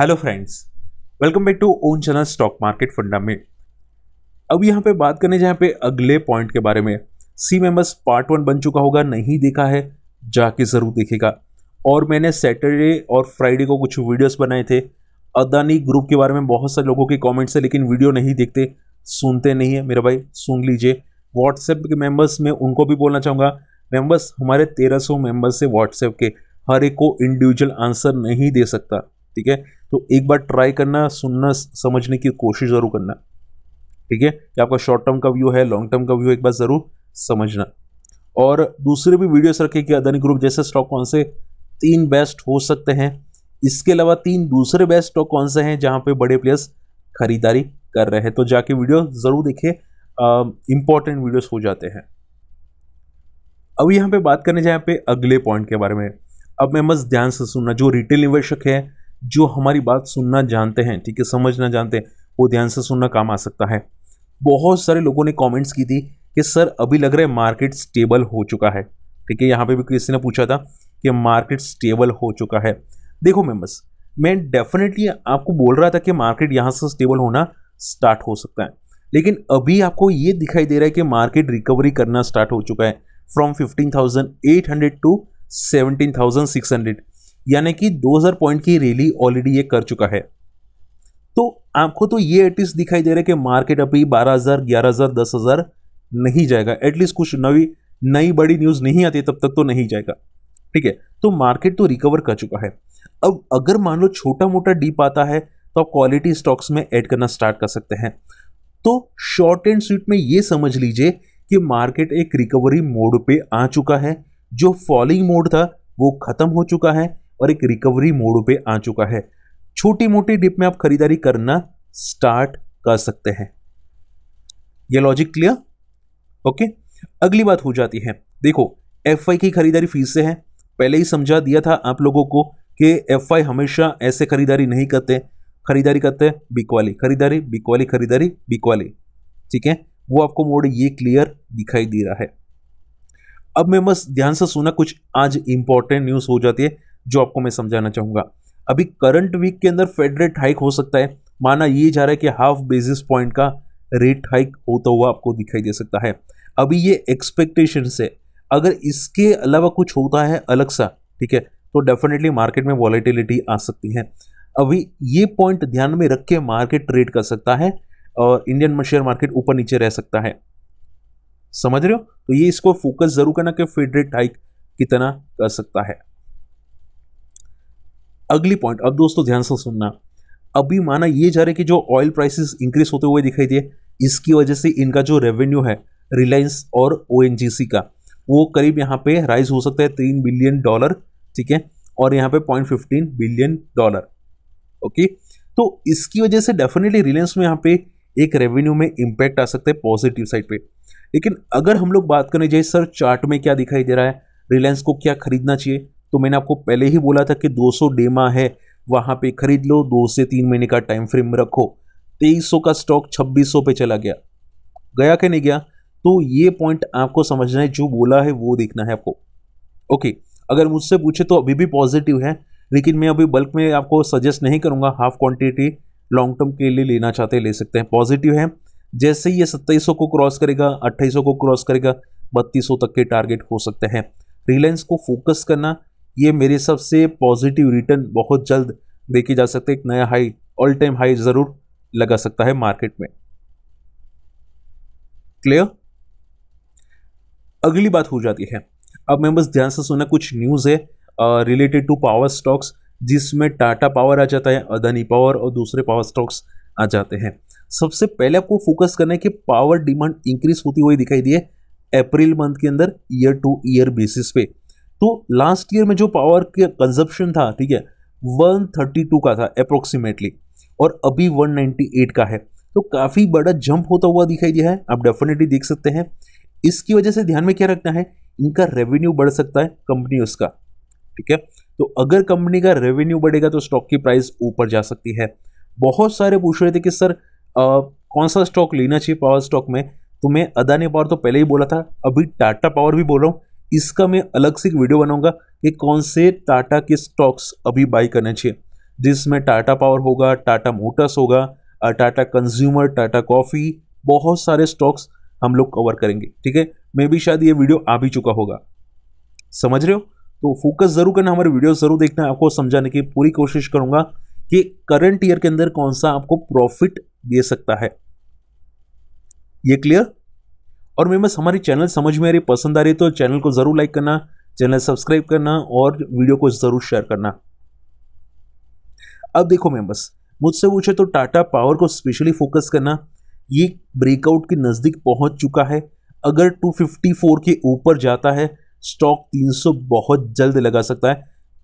hello friends welcome back to own channel stock market fundament अब यहाँ पे बात करने जहाँ पे अगले पॉइंट के बारे में सी मेंबर्स पार्ट वन बन चुका होगा नहीं देखा है जाके ज़रूर देखेगा और मैंने सैटरडे और फ्राइडे को कुछ वीडियोस बनाए थे अदानी ग्रुप के बारे में बहुत सारे लोगों के कॉमेंट्स है लेकिन वीडियो नहीं देखते सुनते नहीं है मेरा भाई सुन लीजिए व्हाट्सएप के मेम्बर्स में उनको भी बोलना चाहूँगा मेम्बर्स हमारे तेरह सौ मेम्बर्स है व्हाट्सएप के हर एक को इंडिविजुअल आंसर नहीं दे सकता ठीक है तो एक बार ट्राई करना सुनना समझने की कोशिश ज़रूर करना ठीक है कि आपका शॉर्ट टर्म का व्यू है लॉन्ग टर्म का व्यू एक बार ज़रूर समझना और दूसरे भी वीडियोस रखे कि अदानी ग्रुप जैसे स्टॉक कौन से तीन बेस्ट हो सकते हैं इसके अलावा तीन दूसरे बेस्ट स्टॉक कौन से हैं जहाँ पे बड़े प्लेयर्स खरीदारी कर रहे हैं तो जाके वीडियो ज़रूर देखिए इंपॉर्टेंट वीडियोस हो जाते हैं अब यहाँ पे बात करने जाए पे अगले पॉइंट के बारे में अब मैं बस ध्यान से सुनना जो रिटेल निवेशक है जो हमारी बात सुनना जानते हैं ठीक है समझना जानते हैं वो ध्यान से सुनना काम आ सकता है बहुत सारे लोगों ने कमेंट्स की थी कि सर अभी लग रहा है मार्केट स्टेबल हो चुका है ठीक है यहाँ पे भी किसी ने पूछा था कि मार्केट स्टेबल हो चुका है देखो मेम्बर्स मैं डेफिनेटली आपको बोल रहा था कि मार्केट यहाँ से स्टेबल होना स्टार्ट हो सकता है लेकिन अभी आपको ये दिखाई दे रहा है कि मार्केट रिकवरी करना स्टार्ट हो चुका है फ्रॉम हंड्रेड टू हंड्रेड यानी कि 2000 पॉइंट की रैली ऑलरेडी ये कर चुका है तो आपको तो ये एटलीस्ट दिखाई दे रहा है कि मार्केट अभी 12000 11000 10000 नहीं जाएगा एटलीस्ट कुछ नवी नई बड़ी न्यूज़ नहीं आती तब तक तो नहीं जाएगा ठीक है तो मार्केट तो रिकवर कर चुका है अब अगर मान लो छोटा मोटा डीप आता है तो आप क्वालिटी स्टॉक्स में ऐड करना स्टार्ट कर सकते हैं तो शॉर्ट एंड स्वीट में ये समझ लीजिए कि मार्केट एक रिकवरी मोड पे आ चुका है जो फॉलिंग मोड था वो ख़त्म हो चुका है और एक रिकवरी मोड पे आ चुका है छोटी मोटी डिप में आप खरीदारी करना स्टार्ट कर सकते हैं ये लॉजिक क्लियर ओके अगली बात हो जाती है देखो एफ की खरीदारी फीस से है पहले ही समझा दिया था आप लोगों को कि एफ हमेशा ऐसे खरीदारी नहीं करते खरीदारी करते हैं बिकवाली खरीदारी बिकवाली खरीदारी बिकवाली ठीक है वो आपको मोड ये क्लियर दिखाई दे रहा है अब मैं बस ध्यान से सुना कुछ आज इंपॉर्टेंट न्यूज़ हो जाती है जो आपको मैं समझाना चाहूंगा अभी करंट वीक के अंदर फेड रेट हाइक हो सकता है माना ये जा रहा है कि हाफ बेसिस पॉइंट का रेट हाइक होता हुआ आपको दिखाई दे सकता है अभी ये एक्सपेक्टेशन है अगर इसके अलावा कुछ होता है अलग सा ठीक है तो डेफिनेटली मार्केट में वॉलिटिलिटी आ सकती है अभी ये पॉइंट ध्यान में रख के मार्केट ट्रेड कर सकता है और इंडियन शेयर मार्केट ऊपर नीचे रह सकता है समझ रहे हो तो ये इसको फोकस जरूर करना कि फेड रेट हाइक कितना कर सकता है अगली पॉइंट अब दोस्तों ध्यान से सुनना अभी माना ये जा रहा है कि जो ऑयल प्राइसेस इंक्रीज होते हुए दिखाई दिए इसकी वजह से इनका जो रेवेन्यू है रिलायंस और ओ का वो करीब यहाँ पे राइज हो सकता है तीन बिलियन डॉलर ठीक है और यहाँ पे point fifteen billion dollar okay तो इसकी वजह से डेफिनेटली रिलायंस में यहाँ पे एक रेवेन्यू में इम्पैक्ट आ सकता है पॉजिटिव साइड पे लेकिन अगर हम लोग बात करने जाए सर चार्ट में क्या दिखाई दे रहा है रिलायंस को क्या खरीदना चाहिए तो मैंने आपको पहले ही बोला था कि 200 डेमा है वहाँ पे खरीद लो दो से तीन महीने का टाइम फ्रेम रखो 2300 का स्टॉक 2600 पे चला गया गया कि नहीं गया तो ये पॉइंट आपको समझना है जो बोला है वो देखना है आपको ओके अगर मुझसे पूछे तो अभी भी पॉजिटिव है लेकिन मैं अभी बल्क में आपको सजेस्ट नहीं करूँगा हाफ क्वान्टिटी लॉन्ग टर्म के लिए लेना चाहते ले सकते हैं पॉजिटिव है जैसे ही ये सौ को क्रॉस करेगा सौ को क्रॉस करेगा सौ तक के टारगेट हो सकते हैं रिलायंस को फोकस करना ये मेरे हिसाब से पॉजिटिव रिटर्न बहुत जल्द देखे जा सकते एक नया हाई ऑल टाइम हाई ज़रूर लगा सकता है मार्केट में क्लियर अगली बात हो जाती है अब बस ध्यान से सुना कुछ न्यूज़ है रिलेटेड टू पावर स्टॉक्स जिसमें टाटा पावर आ जाता है अदानी पावर और दूसरे पावर स्टॉक्स आ जाते हैं सबसे पहले आपको फोकस करना है कि पावर डिमांड इंक्रीज होती हुई दिखाई दिए अप्रैल मंथ के अंदर ईयर टू ईयर बेसिस पे तो लास्ट ईयर में जो पावर का कंजप्शन था ठीक है 132 का था अप्रोक्सीमेटली और अभी 198 का है तो काफ़ी बड़ा जंप होता हुआ दिखाई दिया है आप डेफिनेटली देख सकते हैं इसकी वजह से ध्यान में क्या रखना है इनका रेवेन्यू बढ़ सकता है कंपनी उसका ठीक है तो अगर कंपनी का रेवेन्यू बढ़ेगा तो स्टॉक की प्राइस ऊपर जा सकती है बहुत सारे पूछ रहे थे कि सर आ, कौन सा स्टॉक लेना चाहिए पावर स्टॉक में तो मैं अदानी पावर तो पहले ही बोला था अभी टाटा पावर भी बोल रहा हूँ इसका मैं अलग से एक वीडियो बनाऊंगा कि कौन से टाटा के स्टॉक्स अभी बाई करने चाहिए जिसमें टाटा पावर होगा टाटा मोटर्स होगा टाटा कंज्यूमर टाटा कॉफ़ी बहुत सारे स्टॉक्स हम लोग कवर करेंगे ठीक है मे भी शायद ये वीडियो आ भी चुका होगा समझ रहे हो तो फोकस ज़रूर करना हमारे वीडियो ज़रूर देखना आपको समझाने की पूरी कोशिश करूंगा कि करंट ईयर के अंदर कौन सा आपको प्रॉफिट दे सकता है ये क्लियर और मेमस हमारी चैनल समझ में आ रही पसंद आ रही तो चैनल को ज़रूर लाइक करना चैनल सब्सक्राइब करना और वीडियो को ज़रूर शेयर करना अब देखो मेम्बर्स मुझसे पूछे तो टाटा पावर को स्पेशली फोकस करना ये ब्रेकआउट के नज़दीक पहुंच चुका है अगर 254 के ऊपर जाता है स्टॉक 300 बहुत जल्द लगा सकता है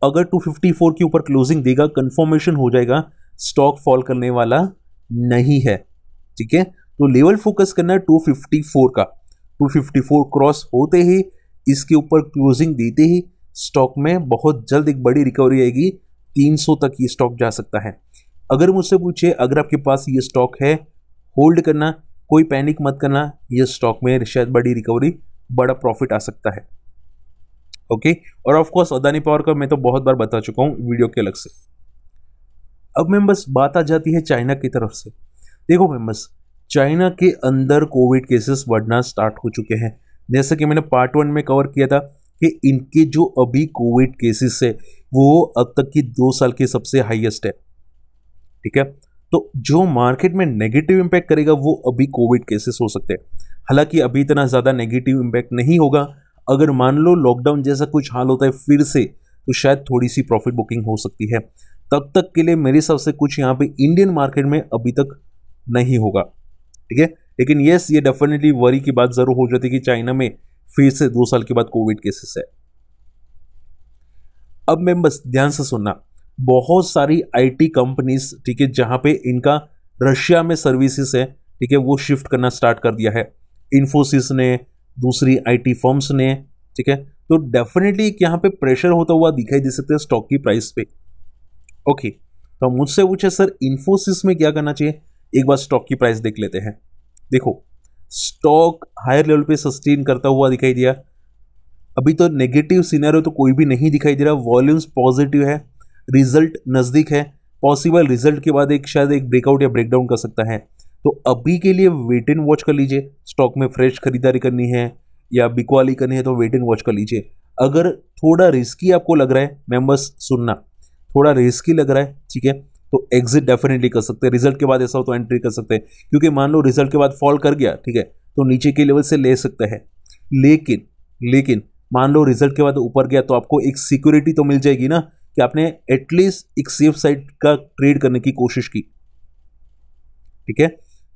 अगर 254 के ऊपर क्लोजिंग देगा कंफर्मेशन हो जाएगा स्टॉक फॉल करने वाला नहीं है ठीक है तो लेवल फोकस करना है 254 का 254 क्रॉस होते ही इसके ऊपर क्लोजिंग देते ही स्टॉक में बहुत जल्द एक बड़ी रिकवरी आएगी 300 तक ये स्टॉक जा सकता है अगर मुझसे पूछे अगर आपके पास ये स्टॉक है होल्ड करना कोई पैनिक मत करना ये स्टॉक में शायद बड़ी रिकवरी बड़ा प्रॉफिट आ सकता है ओके और ऑफ कोर्स अदानी पावर का मैं तो बहुत बार बता चुका हूँ वीडियो के अलग से अब मेम्बर्स बात आ जाती है चाइना की तरफ से देखो मेम्बर्स चाइना के अंदर कोविड केसेस बढ़ना स्टार्ट हो चुके हैं जैसा कि मैंने पार्ट वन में कवर किया था कि इनके जो अभी कोविड केसेस है वो अब तक की दो साल के सबसे हाईएस्ट है ठीक है तो जो मार्केट में नेगेटिव इम्पैक्ट करेगा वो अभी कोविड केसेस हो सकते हैं हालांकि अभी इतना ज़्यादा नेगेटिव इम्पैक्ट नहीं होगा अगर मान लो लॉकडाउन जैसा कुछ हाल होता है फिर से तो शायद थोड़ी सी प्रॉफिट बुकिंग हो सकती है तब तक के लिए मेरे हिसाब से कुछ यहाँ पे इंडियन मार्केट में अभी तक नहीं होगा ठीक है लेकिन यस ये डेफिनेटली वरी की बात जरूर हो जाती है कि चाइना में फिर से दो साल के बाद कोविड केसेस है अब मैं बस ध्यान से सुनना बहुत सारी आईटी कंपनीज ठीक है जहां पे इनका रशिया में सर्विसेज है ठीक है वो शिफ्ट करना स्टार्ट कर दिया है इन्फोसिस ने दूसरी आईटी फर्म्स ने ठीक है तो डेफिनेटली एक यहां पे प्रेशर होता हुआ दिखाई दे सकता है स्टॉक की प्राइस पे ओके तो मुझसे पूछे सर इन्फोसिस में क्या करना चाहिए एक बार स्टॉक की प्राइस देख लेते हैं देखो स्टॉक हायर लेवल पे सस्टेन करता हुआ दिखाई दिया अभी तो नेगेटिव सिनेरियो तो कोई भी नहीं दिखाई दे रहा वॉल्यूम्स पॉजिटिव है रिजल्ट नज़दीक है पॉसिबल रिजल्ट के बाद एक शायद एक ब्रेकआउट या ब्रेकडाउन कर सकता है तो अभी के लिए वेट एंड वॉच कर लीजिए स्टॉक में फ्रेश खरीदारी करनी है या बिकवाली करनी है तो वेट एंड वॉच कर लीजिए अगर थोड़ा रिस्की आपको लग रहा है मेम्बर्स सुनना थोड़ा रिस्की लग रहा है ठीक है तो एग्जिट डेफिनेटली कर सकते हैं रिजल्ट के बाद ऐसा हो तो एंट्री कर सकते हैं क्योंकि मान लो रिजल्ट के बाद फॉल कर गया ठीक है तो नीचे के लेवल से ले सकते हैं लेकिन लेकिन मान लो रिजल्ट के बाद ऊपर गया तो आपको एक सिक्योरिटी तो मिल जाएगी ना कि आपने एटलीस्ट एक सेफ साइड का ट्रेड करने की कोशिश की ठीक है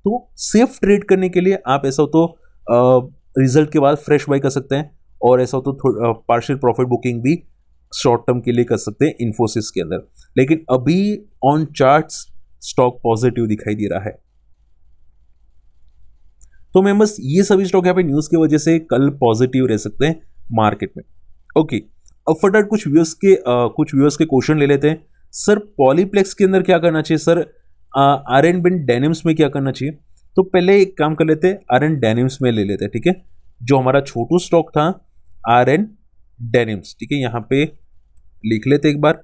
तो सेफ ट्रेड करने के लिए आप ऐसा हो तो रिजल्ट के बाद फ्रेश बाई कर सकते हैं और ऐसा हो तो पार्शियल प्रॉफिट बुकिंग भी शॉर्ट टर्म के लिए कर सकते हैं इन्फोसिस के अंदर लेकिन अभी ऑन चार्ट्स स्टॉक पॉजिटिव दिखाई दे रहा है तो बस ये सभी स्टॉक यहाँ पे न्यूज की वजह से कल पॉजिटिव रह सकते हैं मार्केट में ओके अब फटाफट कुछ व्यूअर्स के आ, कुछ व्यूअर्स के क्वेश्चन ले लेते हैं सर पॉलीप्लेक्स के अंदर क्या करना चाहिए sir R and B denims में क्या करना चाहिए तो पहले एक काम कर लेते हैं आर एंड डेनिम्स में ले लेते हैं ठीक है जो हमारा छोटू स्टॉक था आर एंड डेनिम्स ठीक है यहाँ पे लिख लेते एक बार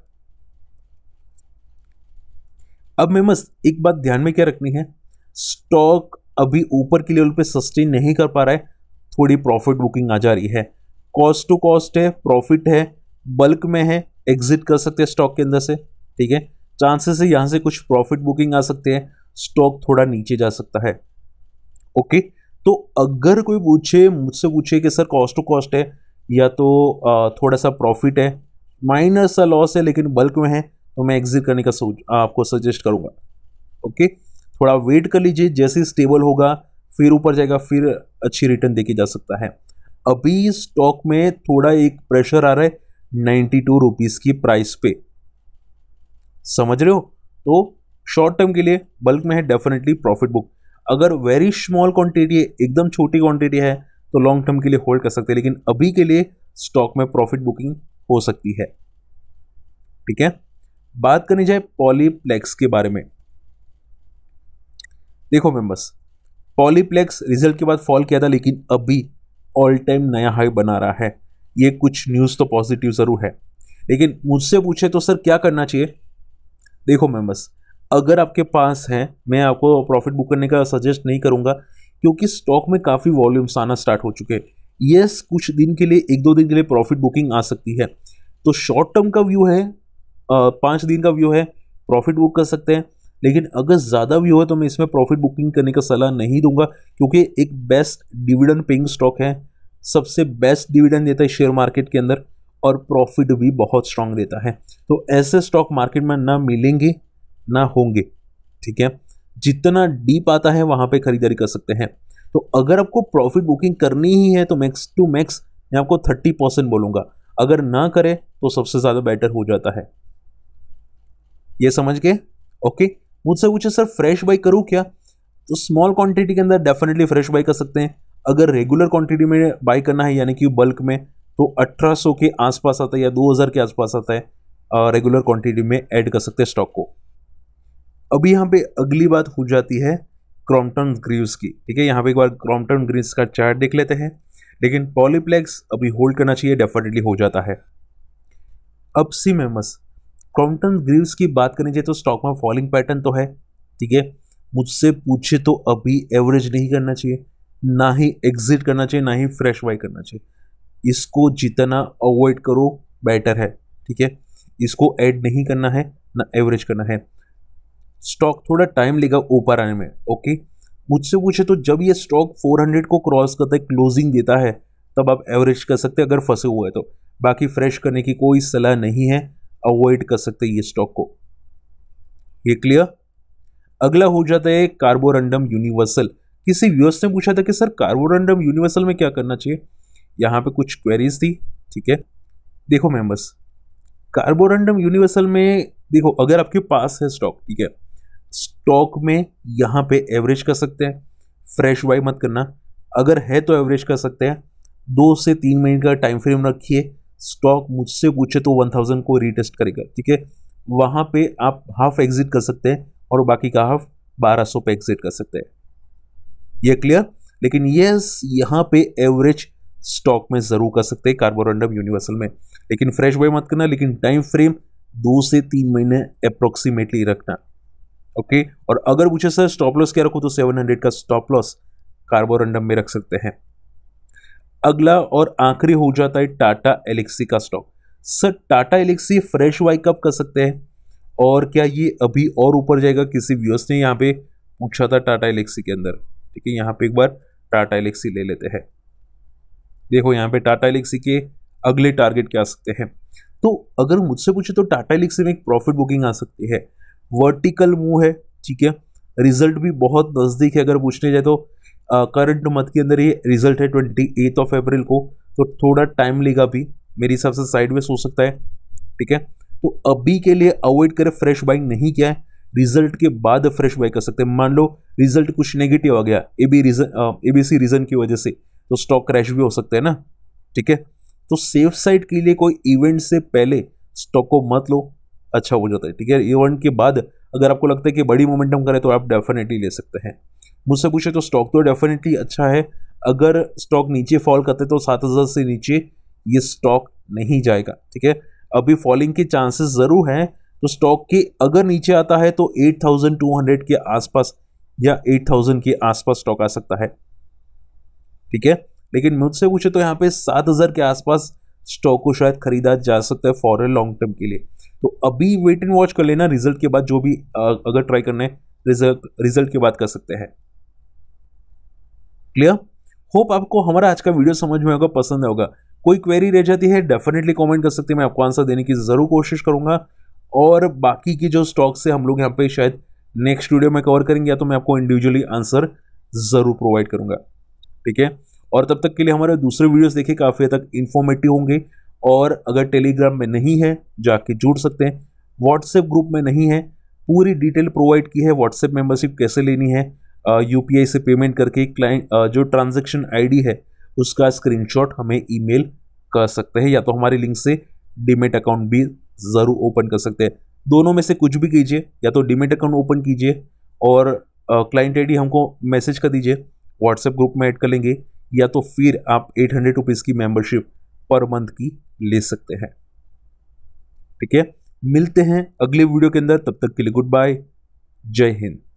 अब बस एक बात ध्यान में क्या रखनी है स्टॉक अभी ऊपर के लेवल पे सस्टेन नहीं कर पा रहा है थोड़ी प्रॉफिट बुकिंग आ जा रही है कॉस्ट टू कॉस्ट है प्रॉफिट है बल्क में है एग्जिट कर सकते हैं स्टॉक के अंदर से ठीक है चांसेस है यहां से कुछ प्रॉफिट बुकिंग आ सकते हैं स्टॉक थोड़ा नीचे जा सकता है ओके तो अगर कोई पूछे मुझसे पूछे कि सर कॉस्ट टू कॉस्ट है या तो थोड़ा सा प्रॉफिट है माइनस सा लॉस है लेकिन बल्क में है तो मैं एग्जिट करने का सोच आपको सजेस्ट करूँगा ओके थोड़ा वेट कर लीजिए जैसे ही स्टेबल होगा फिर ऊपर जाएगा फिर अच्छी रिटर्न देखी जा सकता है अभी स्टॉक में थोड़ा एक प्रेशर आ रहा है नाइन्टी टू रुपीज़ की प्राइस पे समझ रहे हो तो शॉर्ट टर्म के लिए बल्क में है डेफिनेटली प्रॉफिट बुक अगर वेरी स्मॉल क्वांटिटी है एकदम छोटी क्वांटिटी है तो लॉन्ग टर्म के लिए होल्ड कर सकते हैं लेकिन अभी के लिए स्टॉक में प्रॉफिट बुकिंग हो सकती है ठीक है बात करनी जाए पॉलीप्लेक्स के बारे में देखो मेंबर्स पॉलीप्लेक्स रिजल्ट के बाद फॉल किया था लेकिन अभी ऑल टाइम नया हाई बना रहा है ये कुछ न्यूज़ तो पॉजिटिव ज़रूर है लेकिन मुझसे पूछे तो सर क्या करना चाहिए देखो मेंबर्स अगर आपके पास है मैं आपको प्रॉफिट बुक करने का सजेस्ट नहीं करूँगा क्योंकि स्टॉक में काफ़ी वॉल्यूम्स आना स्टार्ट हो चुके हैं यस कुछ दिन के लिए एक दो दिन के लिए प्रॉफिट बुकिंग आ सकती है तो शॉर्ट टर्म का व्यू है पाँच दिन का व्यू है प्रॉफिट बुक कर सकते हैं लेकिन अगर ज़्यादा व्यू है तो मैं इसमें प्रॉफिट बुकिंग करने का सलाह नहीं दूंगा क्योंकि एक बेस्ट डिविडेंड पेइंग स्टॉक है सबसे बेस्ट डिविडेंड देता है शेयर मार्केट के अंदर और प्रॉफिट भी बहुत स्ट्रांग देता है तो ऐसे स्टॉक मार्केट में ना मिलेंगे ना होंगे ठीक है जितना डीप आता है वहाँ पे खरीदारी कर सकते हैं तो अगर आपको प्रॉफिट बुकिंग करनी ही है तो मैक्स टू मैक्स मैं आपको थर्टी परसेंट बोलूँगा अगर ना करें तो सबसे ज़्यादा बेटर हो जाता है ये समझ के ओके मुझसे पूछे सर फ्रेश बाई करूँ क्या तो स्मॉल क्वांटिटी के अंदर डेफिनेटली फ्रेश बाई कर सकते हैं अगर रेगुलर क्वांटिटी में बाई करना है यानी कि बल्क में तो 1800 के आसपास आता है या 2000 के आसपास आता है रेगुलर क्वांटिटी में ऐड कर सकते हैं स्टॉक को अभी यहाँ पे अगली बात हो जाती है क्रॉम्पटन ग्रीव्स की ठीक है यहाँ पे एक बार क्रॉम्पटन ग्रीव्स का चार्ट देख लेते हैं लेकिन पॉलीप्लेक्स अभी होल्ड करना चाहिए डेफिनेटली हो जाता है अब सी मेमस क्रॉम्पटन ग्रीव्स की बात करनी चाहिए तो स्टॉक में फॉलिंग पैटर्न तो है ठीक है मुझसे पूछे तो अभी एवरेज नहीं करना चाहिए ना ही एग्जिट करना चाहिए ना ही फ्रेश बाई करना चाहिए इसको जितना अवॉइड करो बेटर है ठीक है इसको ऐड नहीं करना है ना एवरेज करना है स्टॉक थोड़ा टाइम लेगा ऊपर आने में ओके मुझसे पूछे तो जब ये स्टॉक 400 को क्रॉस करता है क्लोजिंग देता है तब आप एवरेज कर सकते हैं अगर फंसे हुए हैं तो बाकी फ्रेश करने की कोई सलाह नहीं है अवॉइड कर सकते ये स्टॉक को ये क्लियर अगला हो जाता है कार्बोरेंडम यूनिवर्सल किसी व्यूअर्स ने पूछा था कि सर कार्बोरेंडम यूनिवर्सल में क्या करना चाहिए यहाँ पे कुछ क्वेरीज थी ठीक है देखो बस कार्बोरेंडम यूनिवर्सल में देखो अगर आपके पास है स्टॉक ठीक है स्टॉक में यहाँ पे एवरेज कर सकते हैं फ्रेश बाई मत करना अगर है तो एवरेज कर सकते हैं दो से तीन महीने का टाइम फ्रेम रखिए स्टॉक मुझसे पूछे तो वन थाउजेंड को रीटेस्ट करेगा ठीक है वहाँ पे आप हाफ एग्जिट कर सकते हैं और बाकी का हाफ बारह सौ पे एग्जिट कर सकते हैं ये क्लियर लेकिन यस यहाँ पे एवरेज स्टॉक में ज़रूर कर सकते हैं कार्बोरेंडम यूनिवर्सल में लेकिन फ्रेश वाई मत करना लेकिन टाइम फ्रेम दो से तीन महीने अप्रोक्सीमेटली रखना ओके और अगर पूछे सर स्टॉप लॉस क्या रखो तो सेवन हंड्रेड का स्टॉप लॉस कार्बोरेंडम में रख सकते हैं अगला और आखिरी हो जाता है टाटा एलेक्सी का stock sir Tata Elxsi fresh buy कब कर सकते हैं और क्या ये अभी और ऊपर जाएगा किसी व्यूअर्स ने यहाँ पे पूछा था टाटा एलेक्सी के अंदर ठीक है यहाँ पे एक बार टाटा एलेक्सी ले लेते हैं देखो यहाँ पे टाटा एलेक्सी के अगले टारगेट क्या आ सकते हैं तो अगर मुझसे पूछे तो टाटा एलेक्सी में एक प्रॉफिट बुकिंग आ सकती है वर्टिकल मूव है ठीक है रिजल्ट भी बहुत नज़दीक है अगर पूछने जाए तो करंट मंथ के अंदर ये रिजल्ट है ट्वेंटी एथ ऑफ अप्रैल को तो थोड़ा टाइम लेगा भी मेरे हिसाब से साइड वेस हो सकता है ठीक है तो अभी के लिए अवॉइड करें फ्रेश बाइंग नहीं किया है रिजल्ट के बाद फ्रेश बाई कर सकते हैं मान लो रिजल्ट कुछ नेगेटिव आ गया A B reason A B C reason की वजह से तो स्टॉक क्रैश भी हो सकता है ना ठीक है तो सेफ साइड के लिए कोई इवेंट से पहले स्टॉक को मत लो अच्छा हो जाता है ठीक है इवेंट के बाद अगर आपको लगता है कि बड़ी मोमेंटम करे तो आप डेफिनेटली ले सकते हैं मुझसे पूछे तो स्टॉक तो डेफिनेटली अच्छा है अगर स्टॉक नीचे फॉल करते तो सात हज़ार से नीचे ये स्टॉक नहीं जाएगा ठीक है अभी फॉलिंग के चांसेस ज़रूर हैं तो स्टॉक के अगर नीचे आता है तो 8,200 के आसपास या 8,000 के आसपास स्टॉक आ सकता है ठीक है लेकिन मुझसे पूछे तो यहाँ पे 7,000 के आसपास स्टॉक को शायद खरीदा जा सकता है फॉर लॉन्ग टर्म के लिए तो अभी वेट एंड वॉच कर लेना रिजल्ट के बाद जो भी अगर ट्राई करना है रिजल्ट रिजल्ट के बाद कर सकते हैं क्लियर होप आपको हमारा आज का वीडियो समझ में होगा पसंद होगा कोई क्वेरी रह जाती है डेफिनेटली कमेंट कर सकते हैं मैं आपको आंसर देने की ज़रूर कोशिश करूंगा और बाकी की जो स्टॉक्स है हम लोग यहाँ पे शायद नेक्स्ट वीडियो में कवर करेंगे या तो मैं आपको इंडिविजुअली आंसर ज़रूर प्रोवाइड करूंगा ठीक है और तब तक के लिए हमारे दूसरे वीडियोस देखिए काफ़ी तक इन्फॉर्मेटिव होंगे और अगर टेलीग्राम में नहीं है जाके जुड़ सकते हैं व्हाट्सएप ग्रुप में नहीं है पूरी डिटेल प्रोवाइड की है व्हाट्सएप मेंबरशिप कैसे लेनी है यू से पेमेंट करके क्लाइंट जो ट्रांजेक्शन आई है उसका स्क्रीनशॉट हमें ईमेल कर सकते हैं या तो हमारे लिंक से डिमेट अकाउंट भी ज़रूर ओपन कर सकते हैं दोनों में से कुछ भी कीजिए या तो डिमेट अकाउंट ओपन कीजिए और क्लाइंट uh, आई हमको मैसेज कर दीजिए व्हाट्सएप ग्रुप में ऐड कर लेंगे या तो फिर आप एट हंड्रेड रुपीज़ की मेंबरशिप पर मंथ की ले सकते हैं ठीक है मिलते हैं अगले वीडियो के अंदर तब तक के लिए गुड बाय जय हिंद